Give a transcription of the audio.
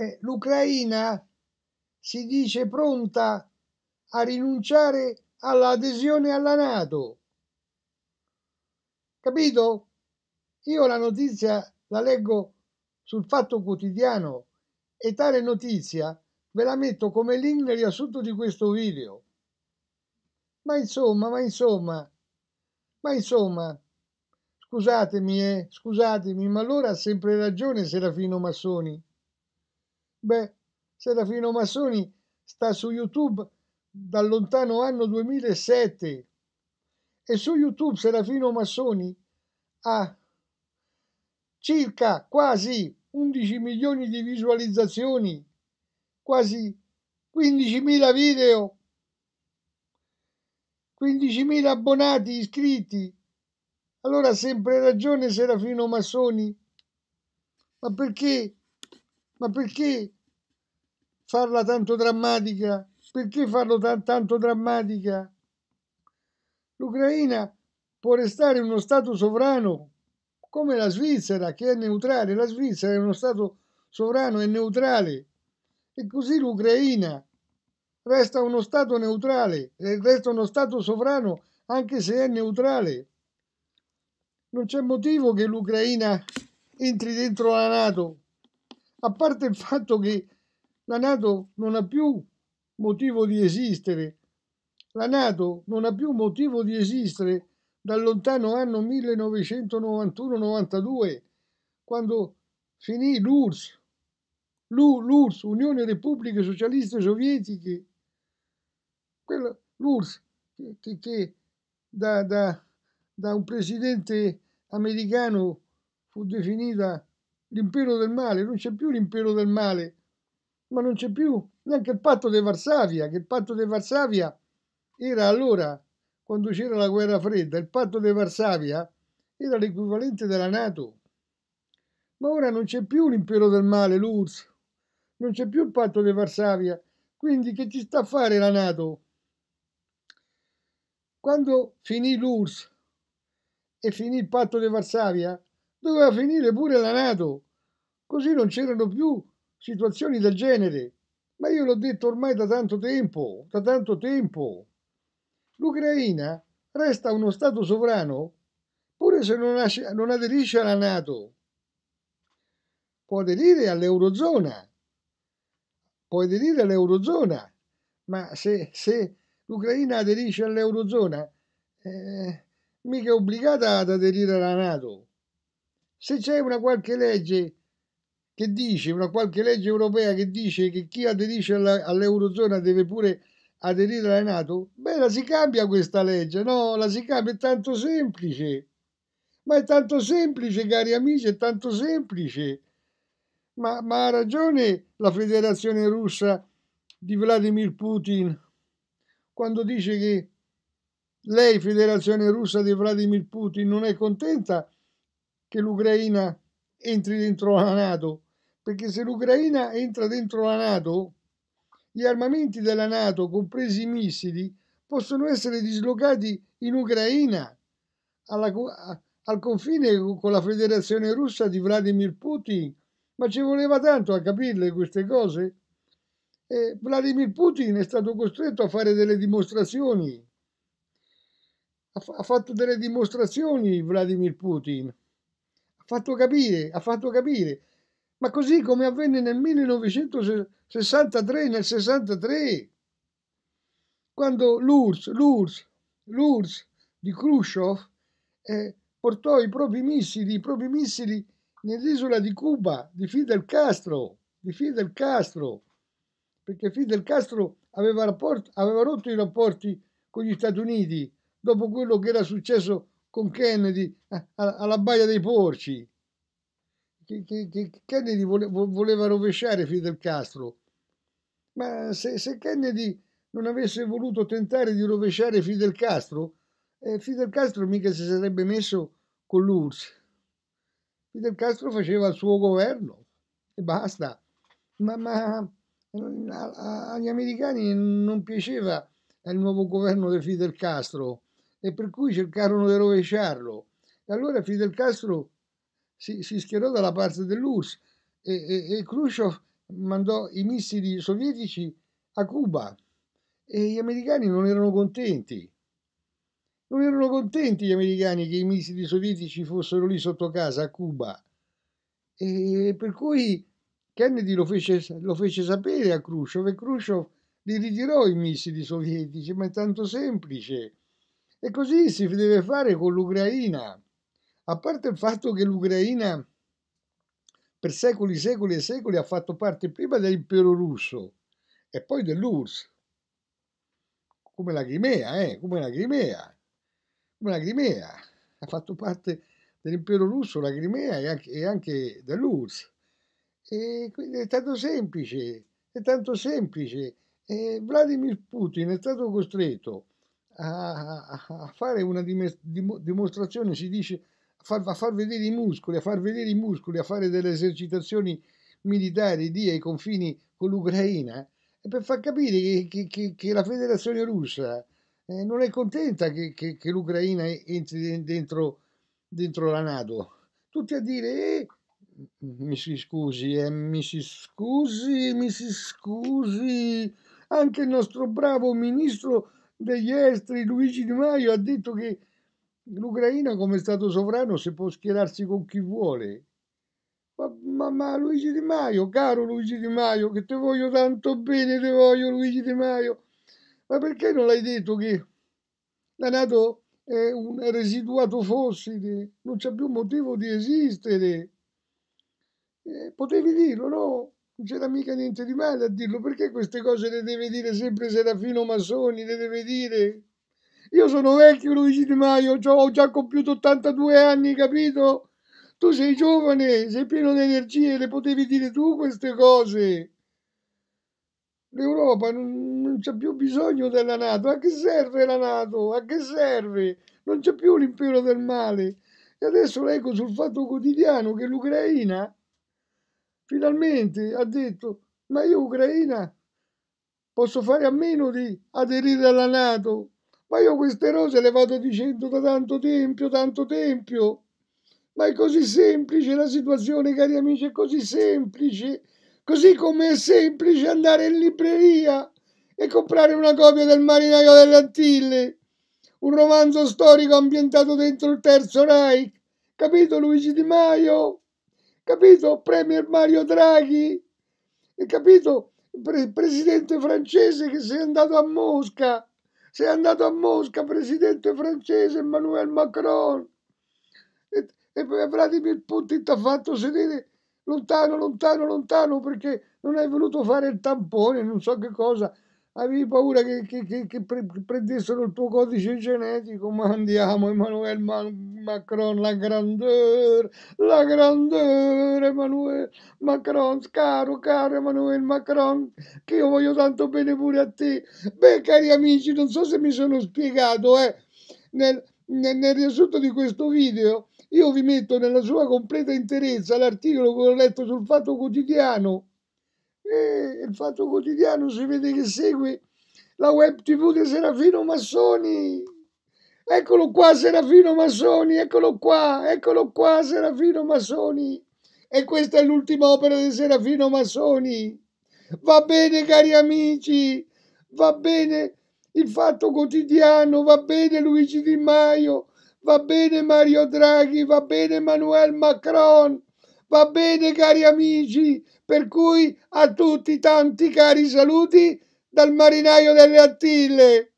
Eh, l'Ucraina si dice pronta a rinunciare all'adesione alla Nato. Capito? Io la notizia la leggo sul Fatto Quotidiano e tale notizia ve la metto come link nel riassunto di questo video. Ma insomma, ma insomma, ma insomma, scusatemi, eh, scusatemi, ma allora ha sempre ragione Serafino Massoni. Beh, Serafino Massoni sta su YouTube dal lontano anno 2007 e su YouTube Serafino Massoni ha circa quasi 11 milioni di visualizzazioni, quasi 15.000 video, 15.000 abbonati iscritti. Allora ha sempre ragione Serafino Massoni. Ma perché ma perché farla tanto drammatica? Perché farlo tan, tanto drammatica? L'Ucraina può restare uno Stato sovrano come la Svizzera che è neutrale. La Svizzera è uno Stato sovrano e neutrale. E così l'Ucraina resta uno Stato neutrale, eh, resta uno Stato sovrano anche se è neutrale. Non c'è motivo che l'Ucraina entri dentro la Nato a parte il fatto che la Nato non ha più motivo di esistere, la Nato non ha più motivo di esistere dal lontano anno 1991-92, quando finì l'URSS, l'URSS, Unione Repubbliche Socialiste Sovietiche, quella, l'URSS che, che da, da, da un presidente americano fu definita l'impero del male, non c'è più l'impero del male, ma non c'è più neanche il patto di Varsavia, che il patto di Varsavia era allora, quando c'era la guerra fredda, il patto di Varsavia era l'equivalente della Nato. Ma ora non c'è più l'impero del male, l'URSS, non c'è più il patto di Varsavia, quindi che ci sta a fare la Nato? Quando finì l'URSS e finì il patto di Varsavia, doveva finire pure la Nato. Così non c'erano più situazioni del genere. Ma io l'ho detto ormai da tanto tempo, da tanto tempo. L'Ucraina resta uno Stato sovrano pure se non, asce- non aderisce alla Nato. Può aderire all'Eurozona, può aderire all'Eurozona, ma se, se l'Ucraina aderisce all'Eurozona, eh, mica è obbligata ad aderire alla Nato. Se c'è una qualche legge che dice, una qualche legge europea che dice che chi aderisce all'Eurozona deve pure aderire alla Nato, beh, la si cambia questa legge, no? La si cambia, è tanto semplice. Ma è tanto semplice, cari amici, è tanto semplice. Ma, ma ha ragione la federazione russa di Vladimir Putin quando dice che lei, federazione russa di Vladimir Putin, non è contenta che l'Ucraina entri dentro la Nato, perché se l'Ucraina entra dentro la Nato, gli armamenti della Nato, compresi i missili, possono essere dislocati in Ucraina, alla, al confine con la federazione russa di Vladimir Putin. Ma ci voleva tanto a capirle queste cose. E Vladimir Putin è stato costretto a fare delle dimostrazioni. Ha, fatto delle dimostrazioni Vladimir Putin fatto capire, ha fatto capire. Ma così come avvenne nel 1963, nel 63, quando l'URSS, l'URSS, l'URSS di Khrushchev eh, portò i propri missili, i propri missili nell'isola di Cuba di Fidel Castro, di Fidel Castro, perché Fidel Castro aveva, rapport, aveva rotto i rapporti con gli Stati Uniti dopo quello che era successo con Kennedy alla Baia dei Porci. Che, che, che Kennedy vole, voleva rovesciare Fidel Castro. Ma se, se, Kennedy non avesse voluto tentare di rovesciare Fidel Castro, eh, Fidel Castro mica si sarebbe messo con l'URSS. Fidel Castro faceva il suo governo e basta. Ma, ma agli americani non piaceva il nuovo governo di Fidel Castro e per cui cercarono di rovesciarlo. E allora Fidel Castro si, si schierò dalla parte dell'URSS e, e, e Khrushchev mandò i missili sovietici a Cuba e gli americani non erano contenti. Non erano contenti gli americani che i missili sovietici fossero lì sotto casa a Cuba. E per cui Kennedy lo fece, lo fece sapere a Khrushchev e Khrushchev li ritirò i missili sovietici, ma è tanto semplice. E così si deve fare con l'Ucraina. A parte il fatto che l'Ucraina per secoli, secoli e secoli ha fatto parte prima dell'impero russo e poi dell'URSS, come la Crimea, eh? come la Crimea, come la Crimea, ha fatto parte dell'impero russo, la Crimea e anche, e anche dell'URSS. E quindi è tanto semplice, è tanto semplice. E Vladimir Putin è stato costretto a, fare una dimostrazione, si dice a far, a far, vedere i muscoli, a far vedere i muscoli, a fare delle esercitazioni militari lì ai confini con l'Ucraina, eh. e per far capire che, che, che, che la federazione russa eh, non è contenta che, l'Ucraina entri dentro, dentro la Nato. Tutti a dire, eh, mi si scusi, eh, mi si scusi, mi si scusi, anche il nostro bravo ministro degli esteri Luigi Di Maio ha detto che l'Ucraina come Stato sovrano si può schierarsi con chi vuole. Ma, ma, ma, Luigi Di Maio, caro Luigi Di Maio, che ti voglio tanto bene, ti voglio Luigi Di Maio, ma perché non l'hai detto che la Nato è un residuato fossile, non c'è più motivo di esistere? Eh, potevi dirlo, no? non c'era mica niente di male a dirlo, perché queste cose le deve dire sempre Serafino Massoni, le deve dire? Io sono vecchio Luigi Di Maio, ho già compiuto 82 anni, capito? Tu sei giovane, sei pieno di energie, le potevi dire tu queste cose. L'Europa non, non c'è più bisogno della Nato, a che serve la Nato? A che serve? Non c'è più l'impero del male. E adesso leggo sul fatto quotidiano che l'Ucraina Finalmente ha detto, ma io Ucraina posso fare a meno di aderire alla Nato, ma io queste rose le vado dicendo da tanto tempo, tanto tempo. Ma è così semplice la situazione, cari amici, è così semplice. Così come è semplice andare in libreria e comprare una copia del Marinaio delle Antille, un romanzo storico ambientato dentro il Terzo Reich. Capito Luigi Di Maio? capito? Premier Mario Draghi, capito? Pre- presidente francese che sei andato a Mosca, sei andato a Mosca, presidente francese Emmanuel Macron. E, e Vladimir Putin ti ha fatto sedere lontano, lontano, lontano perché non hai voluto fare il tampone, non so che cosa avevi paura che, che, che, che prendessero il tuo codice genetico, ma andiamo Emmanuel Ma- Macron, la grandeur, la grandeur, Emmanuel Macron, caro, caro Emmanuel Macron, che io voglio tanto bene pure a te. Beh, cari amici, non so se mi sono spiegato, eh, nel, nel, nel riassunto di questo video, io vi metto nella sua completa interezza l'articolo che ho letto sul Fatto Quotidiano, e il Fatto Quotidiano si vede che segue la web tv di Serafino Massoni. Eccolo qua Serafino Massoni, eccolo qua, eccolo qua Serafino Massoni. E questa è l'ultima opera di Serafino Massoni. Va bene cari amici, va bene il Fatto Quotidiano, va bene Luigi Di Maio, va bene Mario Draghi, va bene Emmanuel Macron Va bene cari amici, per cui a tutti tanti cari saluti dal marinaio delle Attille.